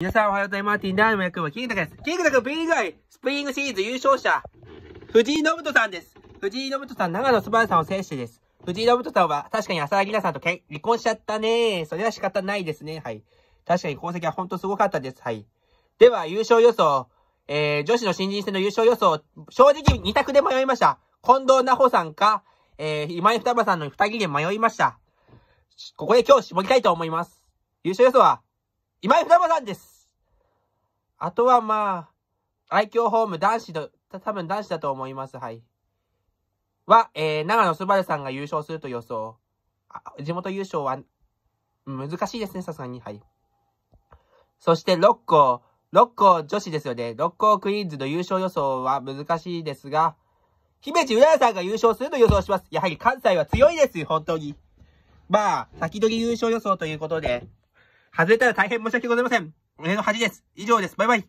皆さんおはようございます。ティンダーの役はキングタクです。キングタク B 以外、スプリングシリーズ優勝者、藤井信人さんです。藤井信人さん、長野すばるさんを制してです。藤井信人さんは、確かに浅田里奈さんと離婚しちゃったねそれは仕方ないですね。はい。確かに功績は本当すごかったです。はい。では、優勝予想。えー、女子の新人戦の優勝予想、正直2択で迷いました。近藤奈穂さんか、えー、今井双葉さんの2人で迷いました。ここで今日絞りたいと思います。優勝予想は、今井双葉さんです。あとはまあ、愛嬌ホーム男子の、多分男子だと思います。はい。は、えー、長野すばるさんが優勝すると予想。地元優勝は、難しいですね、さすがに。はい。そして、六校、六校女子ですよね。六校クイーンズの優勝予想は難しいですが、姫路浦さんが優勝すると予想します。やはり関西は強いです、本当に。まあ、先取り優勝予想ということで、外れたら大変申し訳ございません。胸の恥です。以上です。バイバイ。